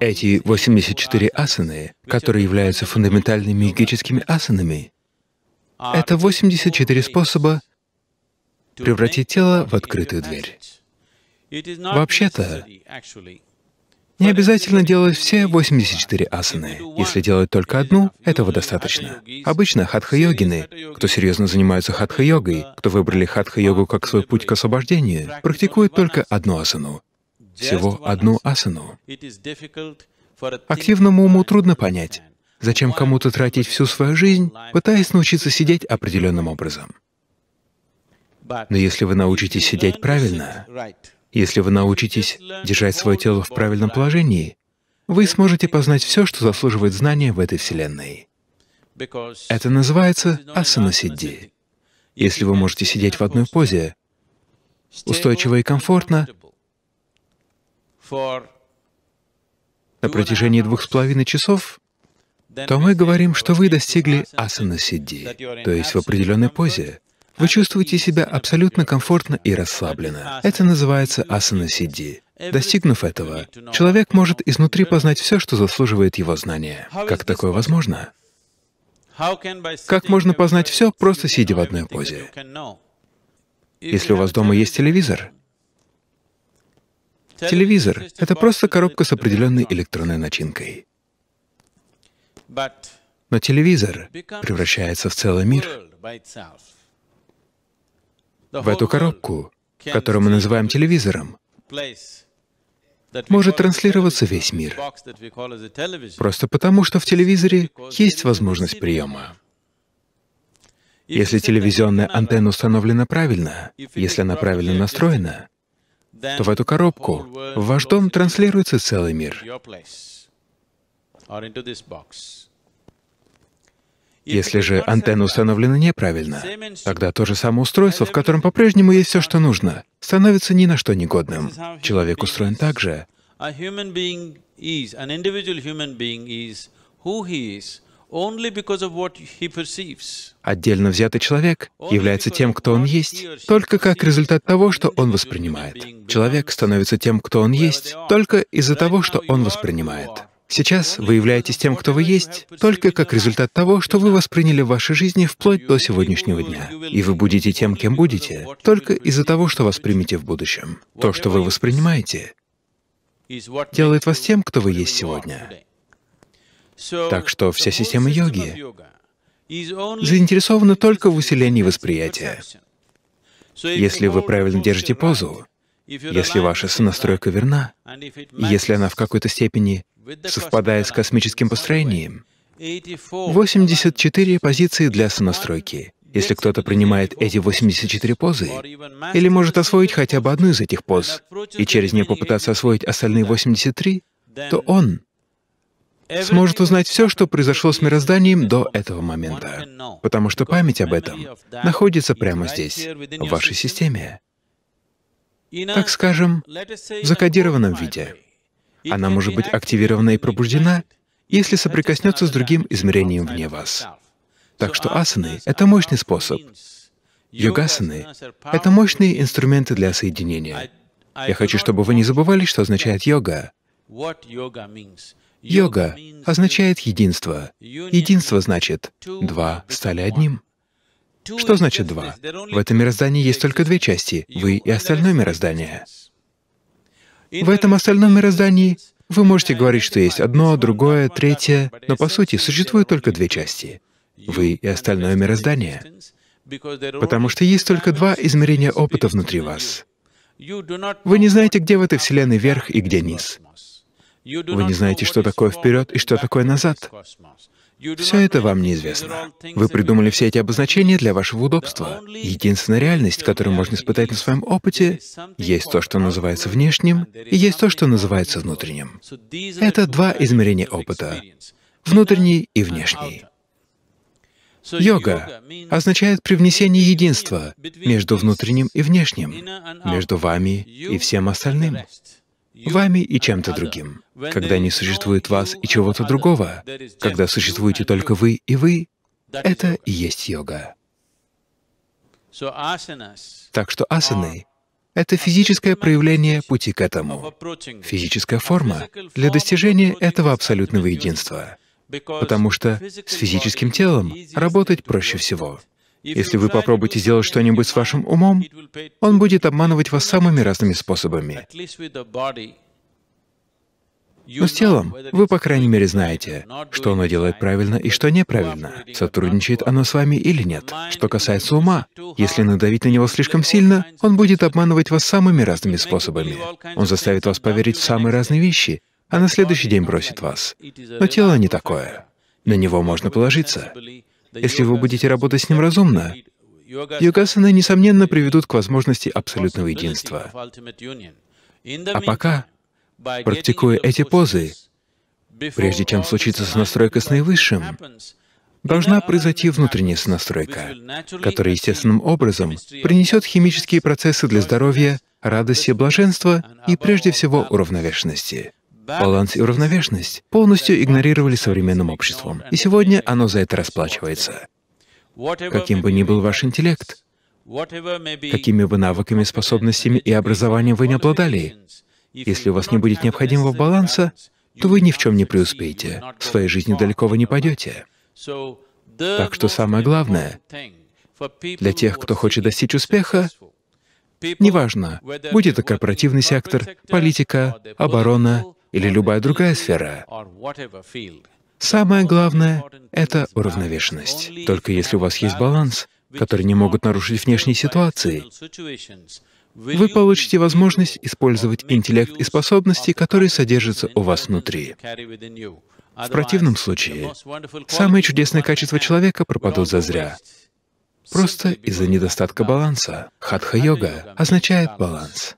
Эти 84 асаны, которые являются фундаментальными йогическими асанами, это 84 способа превратить тело в открытую дверь. Вообще-то, не обязательно делать все 84 асаны. Если делать только одну, этого достаточно. Обычно хатха-йогины, кто серьезно занимается хатха-йогой, кто выбрали хатха-йогу как свой путь к освобождению, практикуют только одну асану всего одну асану. Активному уму трудно понять, зачем кому-то тратить всю свою жизнь, пытаясь научиться сидеть определенным образом. Но если вы научитесь сидеть правильно, если вы научитесь держать свое тело в правильном положении, вы сможете познать все, что заслуживает знания в этой Вселенной. Это называется асана сидди. Если вы можете сидеть в одной позе, устойчиво и комфортно, на протяжении двух с половиной часов то мы говорим, что вы достигли асана сиди, то есть в определенной позе. Вы чувствуете себя абсолютно комфортно и расслабленно. Это называется асана сиди. Достигнув этого, человек может изнутри познать все, что заслуживает его знания. Как такое возможно? Как можно познать все, просто сидя в одной позе? Если у вас дома есть телевизор, Телевизор — это просто коробка с определенной электронной начинкой. Но телевизор превращается в целый мир, в эту коробку, которую мы называем телевизором, может транслироваться весь мир. Просто потому, что в телевизоре есть возможность приема. Если телевизионная антенна установлена правильно, если она правильно настроена, то в эту коробку в ваш дом транслируется целый мир. Если же антенна установлена неправильно, тогда то же самое устройство, в котором по-прежнему есть все, что нужно, становится ни на что негодным. Человек устроен так же. Отдельно взятый человек является тем, кто он есть, только как результат того, что он воспринимает. Человек становится тем, кто он есть, только из-за того, что он воспринимает. Сейчас вы являетесь тем, кто вы есть, только как результат того, что вы восприняли в вашей жизни вплоть до сегодняшнего дня. И вы будете тем, кем будете, только из-за того, что воспримете в будущем. То, что вы воспринимаете, делает вас тем, кто вы есть сегодня. Так что вся система йоги заинтересована только в усилении восприятия. Если вы правильно держите позу, если ваша сонастройка верна, если она в какой-то степени совпадает с космическим построением, 84 позиции для сонастройки. Если кто-то принимает эти 84 позы, или может освоить хотя бы одну из этих поз, и через нее попытаться освоить остальные 83, то он сможет узнать все, что произошло с мирозданием до этого момента, потому что память об этом находится прямо здесь, в вашей системе. Так скажем, в закодированном виде. Она может быть активирована и пробуждена, если соприкоснется с другим измерением вне вас. Так что асаны — это мощный способ. Йогасаны — это мощные инструменты для соединения. Я хочу, чтобы вы не забывали, что означает йога. Йога означает единство. Единство значит «два стали одним». Что значит «два»? В этом мироздании есть только две части — вы и остальное мироздание. В этом остальном мироздании вы можете говорить, что есть одно, другое, третье, но по сути существуют только две части — вы и остальное мироздание, потому что есть только два измерения опыта внутри вас. Вы не знаете, где в этой Вселенной верх и где низ. Вы не знаете, что такое вперед и что такое назад. Все это вам неизвестно. Вы придумали все эти обозначения для вашего удобства. Единственная реальность, которую можно испытать на своем опыте, есть то, что называется внешним, и есть то, что называется внутренним. Это два измерения опыта — внутренний и внешний. Йога означает привнесение единства между внутренним и внешним, между вами и всем остальным вами и чем-то другим. Когда не существует вас и чего-то другого, когда существуете только вы и вы, это и есть йога. Так что асаны — это физическое проявление пути к этому, физическая форма для достижения этого абсолютного единства, потому что с физическим телом работать проще всего. Если вы попробуете сделать что-нибудь с вашим умом, он будет обманывать вас самыми разными способами. Но с телом вы, по крайней мере, знаете, что оно делает правильно и что неправильно, сотрудничает оно с вами или нет. Что касается ума, если надавить на него слишком сильно, он будет обманывать вас самыми разными способами. Он заставит вас поверить в самые разные вещи, а на следующий день бросит вас. Но тело не такое. На него можно положиться если вы будете работать с ним разумно. Йогасаны, несомненно, приведут к возможности абсолютного единства. А пока, практикуя эти позы, прежде чем случится сонастройка с наивысшим, должна произойти внутренняя сонастройка, которая естественным образом принесет химические процессы для здоровья, радости, блаженства и, прежде всего, уравновешенности баланс и уравновешенность полностью игнорировали современным обществом. И сегодня оно за это расплачивается. Каким бы ни был ваш интеллект, какими бы навыками, способностями и образованием вы не обладали, если у вас не будет необходимого баланса, то вы ни в чем не преуспеете, в своей жизни далеко вы не пойдете. Так что самое главное, для тех, кто хочет достичь успеха, неважно, будет это корпоративный сектор, политика, оборона или любая другая сфера. Самое главное — это уравновешенность. Только если у вас есть баланс, который не могут нарушить внешние ситуации, вы получите возможность использовать интеллект и способности, которые содержатся у вас внутри. В противном случае, самые чудесные качества человека пропадут зазря. Просто из-за недостатка баланса. Хатха-йога означает баланс.